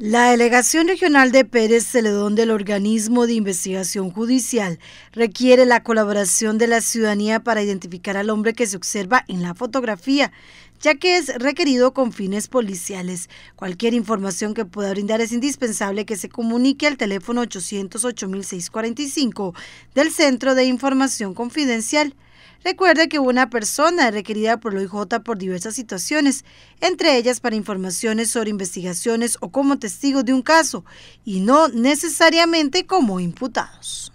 La delegación regional de Pérez Celedón del organismo de investigación judicial requiere la colaboración de la ciudadanía para identificar al hombre que se observa en la fotografía, ya que es requerido con fines policiales. Cualquier información que pueda brindar es indispensable que se comunique al teléfono 808.645 del Centro de Información Confidencial Recuerda que una persona es requerida por la OIJ por diversas situaciones, entre ellas para informaciones sobre investigaciones o como testigo de un caso, y no necesariamente como imputados.